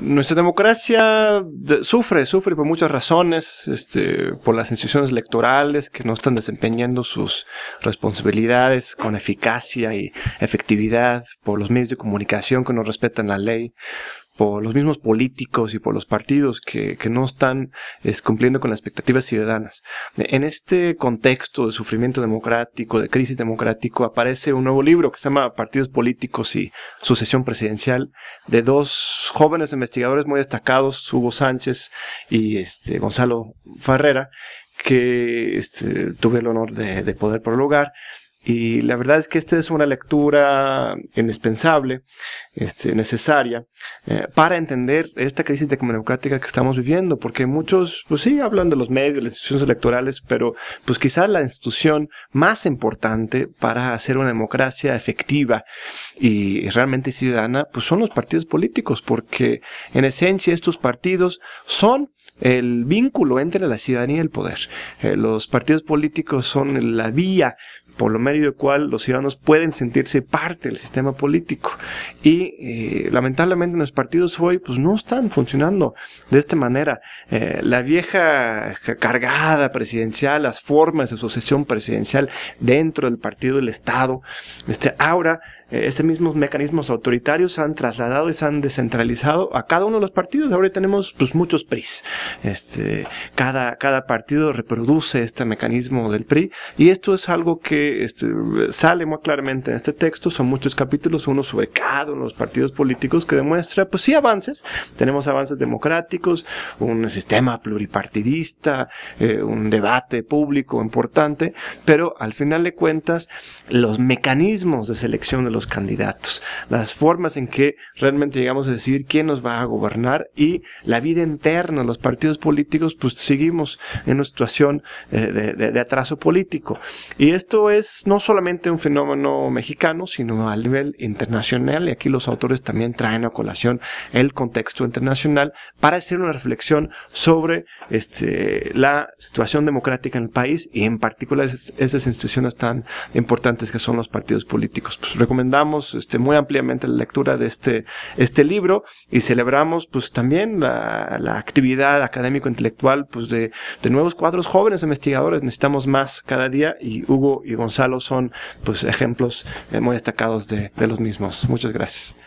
nuestra democracia sufre, sufre por muchas razones, este, por las instituciones electorales que no están desempeñando sus responsabilidades con eficacia y efectividad, por los medios de comunicación que no respetan la ley, por los mismos políticos y por los partidos que, no están cumpliendo con las expectativas ciudadanas. En este contexto de sufrimiento democrático, de crisis democrático, aparece un nuevo libro que se llama Partidos Políticos y Sucesión Presidencial de dos jóvenes investigadores muy destacados, Hugo Sánchez y este, Gonzalo Ferrera, que este, tuve el honor de, de poder prologar. Y la verdad es que esta es una lectura indispensable, este, necesaria, eh, para entender esta crisis democrática que estamos viviendo, porque muchos, pues sí, hablan de los medios, de las instituciones electorales, pero pues quizás la institución más importante para hacer una democracia efectiva y realmente ciudadana, pues son los partidos políticos, porque en esencia estos partidos son el vínculo entre la ciudadanía y el poder. Eh, los partidos políticos son la vía por lo medio del cual los ciudadanos pueden sentirse parte del sistema político. Y eh, lamentablemente los partidos hoy pues no están funcionando de esta manera. Eh, la vieja cargada presidencial, las formas de sucesión presidencial dentro del partido del Estado, este, ahora estos mismos mecanismos autoritarios se han trasladado y se han descentralizado a cada uno de los partidos. Ahora tenemos pues, muchos PRIs, este, cada, cada partido reproduce este mecanismo del PRI y esto es algo que este, sale muy claramente en este texto. Son muchos capítulos, uno sobre cada uno de los partidos políticos que demuestra, pues sí, avances. Tenemos avances democráticos, un sistema pluripartidista, eh, un debate público importante, pero al final de cuentas, los mecanismos de selección de los candidatos, las formas en que realmente llegamos a decidir quién nos va a gobernar y la vida interna de los partidos partidos políticos, pues seguimos en una situación eh, de, atraso político. Y esto es no solamente un fenómeno mexicano, sino a nivel internacional, y aquí los autores también traen a colación el contexto internacional para hacer una reflexión sobre este, la situación democrática en el país y en particular esas, instituciones tan importantes que son los partidos políticos. Pues recomendamos este, muy ampliamente la lectura de este, este libro y celebramos pues también la, la actividad académico intelectual, pues de, nuevos cuadros jóvenes investigadores. Necesitamos más cada día y Hugo y Gonzalo son pues ejemplos eh, muy destacados de los mismos. Muchas gracias.